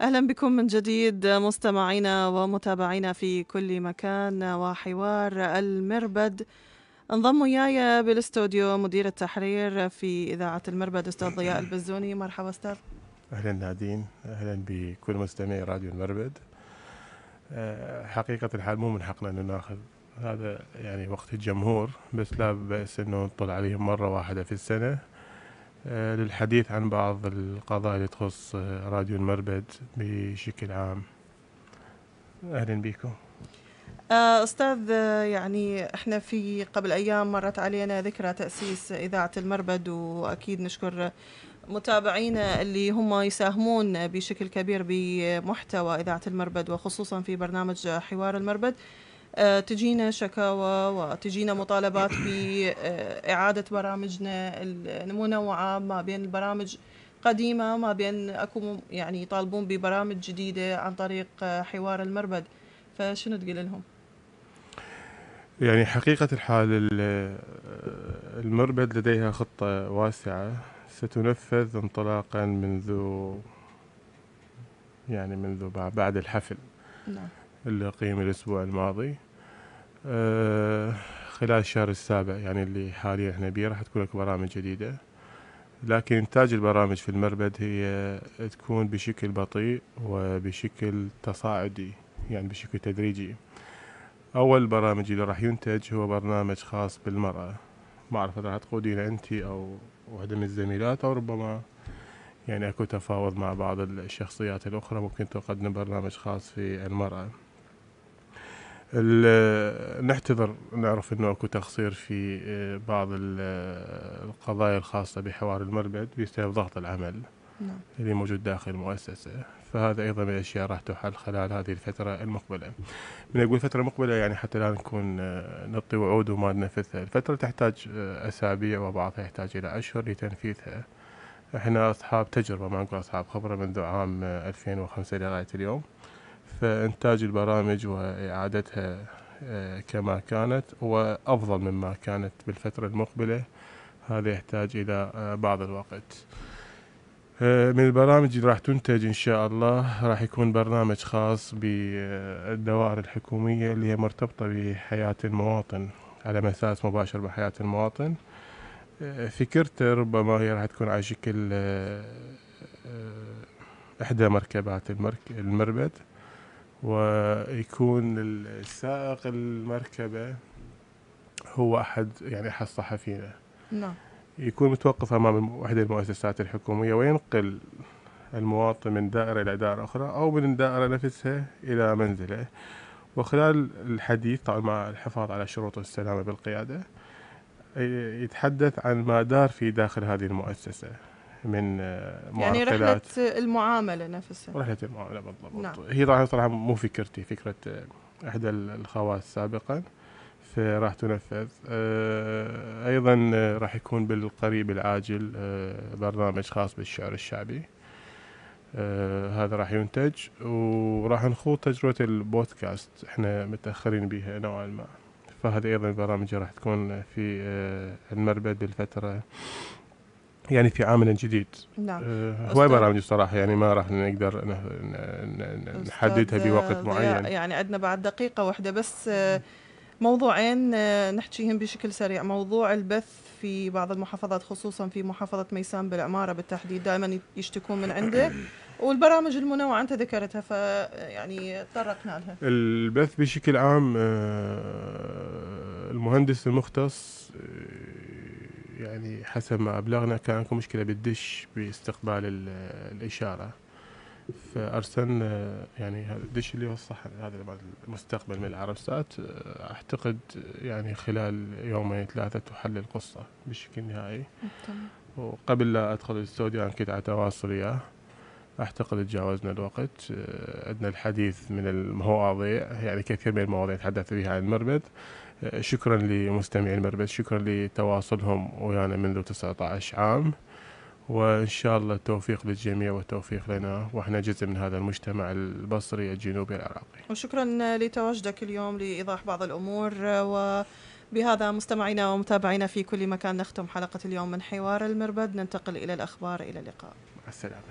أهلا بكم من جديد مستمعينا ومتابعينا في كل مكان وحوار المربد انضم وياي بالاستوديو مدير التحرير في إذاعة المربد أستاذ ضياء البزوني مرحبا أستاذ أهلا نادين أهلا بكل مستمعي راديو المربد آه، حقيقة الحال مو من حقنا أن ناخذ هذا يعني وقت الجمهور بس لا بأس أنه نطلع عليهم مرة واحدة في السنة آه، للحديث عن بعض القضايا اللي تخص آه، راديو المربد بشكل عام أهلا بكم آه، استاذ يعني احنا في قبل ايام مرت علينا ذكرى تاسيس اذاعه المربد واكيد نشكر متابعينا اللي هم يساهمون بشكل كبير بمحتوى اذاعه المربد وخصوصا في برنامج حوار المربد آه، تجينا شكاوى وتجينا مطالبات بإعادة آه، برامجنا المنوعة ما بين البرامج قديمة ما بين أكو يعني يطالبون ببرامج جديدة عن طريق آه، حوار المربد فشنو تقول لهم؟ يعني حقيقة الحال المربد لديها خطة واسعة ستنفذ انطلاقا منذ يعني منذ بعد الحفل نعم اللي قيم الأسبوع الماضي آه، خلال الشهر السابع يعني اللي حاليا احنا بيه راح تكون لك برامج جديدة لكن إنتاج البرامج في المربد هي تكون بشكل بطيء وبشكل تصاعدي يعني بشكل تدريجي أول برامج اللي راح ينتج هو برنامج خاص بالمرأة ما أعرف راح تقودينه أنت أو واحدة من الزميلات أو ربما يعني أكو تفاوض مع بعض الشخصيات الأخرى ممكن تقدم برنامج خاص في المرأة نعتذر نعرف انه اكو تقصير في آه، بعض آه، القضايا الخاصه بحوار المربد بسبب ضغط العمل نعم. اللي موجود داخل المؤسسه فهذا ايضا من الاشياء راح تحل خلال هذه الفتره المقبله من اقول فتره مقبله يعني حتى لا نكون آه، نعطي وعود وما ننفذها الفتره تحتاج اسابيع وبعضها يحتاج الى اشهر لتنفيذها احنا اصحاب تجربه ما نقول اصحاب خبره منذ عام 2005 لغايه اليوم فإنتاج البرامج وإعادتها آه، كما كانت وأفضل مما كانت بالفترة المقبلة هذا يحتاج إلى آه، بعض الوقت آه، من البرامج اللي راح تنتج إن شاء الله راح يكون برنامج خاص بالدوائر الحكومية اللي هي مرتبطة بحياة المواطن على مساس مباشر بحياة المواطن فكرته ربما هي راح تكون على شكل إحدى مركبات المربد ويكون السائق المركبة هو أحد يعني أحد الصحفيين نعم يكون متوقف أمام إحدى المؤسسات الحكومية وينقل المواطن من دائرة إلى دائرة أخرى أو من الدائرة نفسها إلى منزله وخلال الحديث طبعا مع الحفاظ على شروط السلامة بالقيادة يتحدث عن ما دار في داخل هذه المؤسسة من معاملات آه، يعني رحلة المعاملة نفسها رحلة المعاملة بالضبط نعم. هي طبعا مو فكرتي فكرة آه، إحدى الخوات سابقا فراح تنفذ آه، أيضا راح يكون بالقريب العاجل برنامج خاص بالشعر الشعبي هذا راح ينتج وراح نخوض تجربة البودكاست احنا متأخرين بها نوعا ما فهذه ايضا البرامج راح تكون في المربد بالفترة يعني في عامل جديد نعم آه، هواي برامج صراحه يعني ما راح نقدر نحددها بوقت معين يعني عندنا بعد دقيقه واحده بس آه، موضوعين آه، نحكيهم بشكل سريع موضوع البث في بعض المحافظات خصوصا في محافظه ميسان بالعماره بالتحديد دائما يشتكون من عنده والبرامج المنوعه انت ذكرتها فيعني تطرقنا لها البث بشكل عام المهندس المختص يعني حسب ما أبلغنا كان اكو مشكلة بالدش باستقبال الإشارة فارسلنا يعني الدش اللي هو الصحن هذا المستقبل من العربسات اعتقد يعني خلال يومين ثلاثه تحل القصه بشكل نهائي وقبل لا ادخل الاستوديو انا كنت على تواصل وياه اعتقد تجاوزنا الوقت عندنا الحديث من المواضيع يعني كثير من المواضيع تحدث بها عن المربد شكرا لمستمعي المربد شكرا لتواصلهم ويانا منذ 19 عام وإن شاء الله التوفيق للجميع والتوفيق لنا وإحنا جزء من هذا المجتمع البصري الجنوبي العراقي وشكرا لتواجدك اليوم لإيضاح بعض الأمور و بهذا مستمعينا ومتابعينا في كل مكان نختم حلقة اليوم من حوار المربد ننتقل إلى الأخبار إلى اللقاء مع السلامة